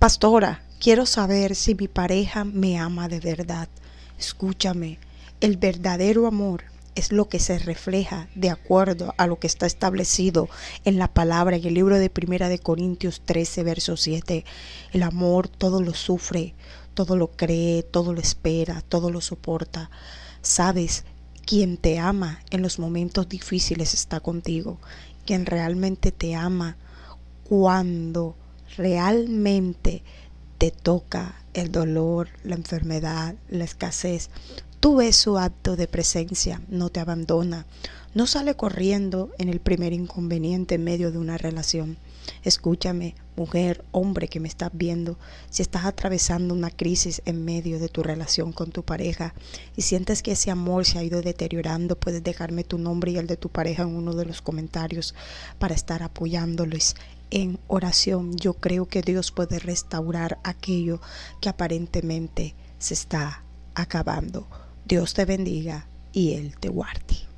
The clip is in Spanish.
Pastora, quiero saber si mi pareja me ama de verdad. Escúchame, el verdadero amor es lo que se refleja de acuerdo a lo que está establecido en la palabra en el libro de Primera de Corintios 13, verso 7. El amor todo lo sufre, todo lo cree, todo lo espera, todo lo soporta. Sabes, quien te ama en los momentos difíciles está contigo. Quien realmente te ama cuando realmente te toca el dolor, la enfermedad, la escasez, tú ves su acto de presencia, no te abandona, no sale corriendo en el primer inconveniente en medio de una relación. Escúchame, mujer, hombre que me estás viendo, si estás atravesando una crisis en medio de tu relación con tu pareja y sientes que ese amor se ha ido deteriorando, puedes dejarme tu nombre y el de tu pareja en uno de los comentarios para estar apoyándolos en oración, yo creo que Dios puede restaurar aquello que aparentemente se está acabando. Dios te bendiga y Él te guarde.